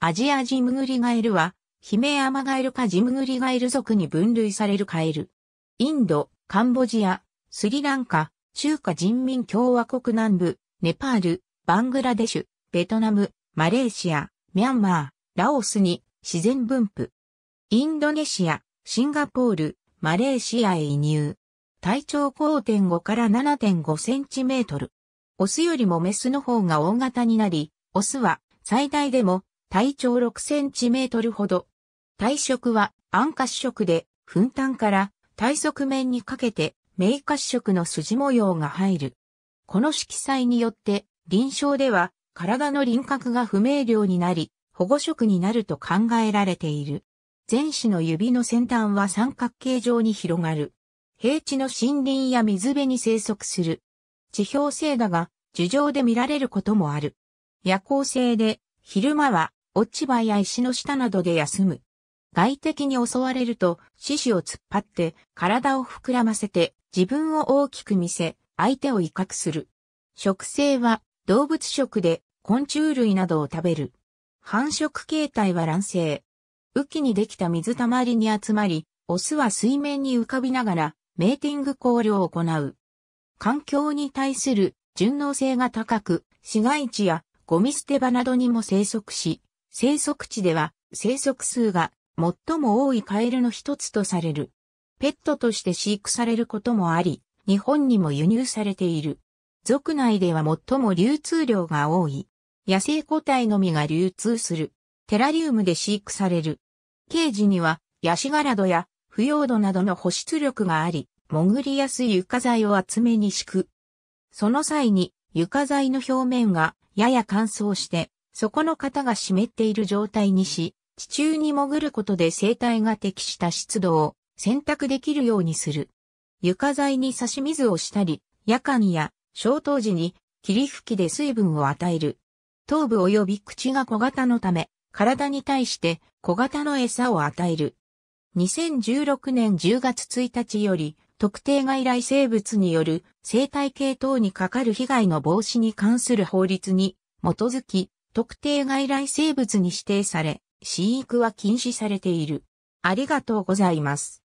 アジアジムグリガエルは、ヒメアマガエルかジムグリガエル族に分類されるカエル。インド、カンボジア、スリランカ、中華人民共和国南部、ネパール、バングラデシュ、ベトナム、マレーシア、ミャンマー、ラオスに自然分布。インドネシア、シンガポール、マレーシアへ移入。体長5.5から7.5センチメートル。オスよりもメスの方が大型になり、オスは最大でも体長6センチメートルほど。体色は暗褐色で、粉炭から体側面にかけて、明褐色の筋模様が入る。この色彩によって、臨床では体の輪郭が不明瞭になり、保護色になると考えられている。前肢の指の先端は三角形状に広がる。平地の森林や水辺に生息する。地表性だが、樹上で見られることもある。夜行性で、昼間は落ち葉や石の下などで休む。外敵に襲われると、獅子を突っ張って、体を膨らませて、自分を大きく見せ、相手を威嚇する。食性は、動物食で、昆虫類などを食べる。繁殖形態は卵生。雨季にできた水たまりに集まり、オスは水面に浮かびながら、メーティング考慮を行う。環境に対する順応性が高く、市街地やゴミ捨て場などにも生息し、生息地では生息数が最も多いカエルの一つとされる。ペットとして飼育されることもあり、日本にも輸入されている。族内では最も流通量が多い。野生個体のみが流通する。テラリウムで飼育される。ケージには、ヤシガラドや腐葉土などの保湿力があり、潜りやすい床材を厚めに敷く。その際に床材の表面がやや乾燥して底の型が湿っている状態にし、地中に潜ることで生態が適した湿度を選択できるようにする。床材に差し水をしたり、夜間や消灯時に霧吹きで水分を与える。頭部及び口が小型のため、体に対して小型の餌を与える。2016年10月1日より、特定外来生物による生態系等にかかる被害の防止に関する法律に基づき、特定外来生物に指定され、飼育は禁止されている。ありがとうございます。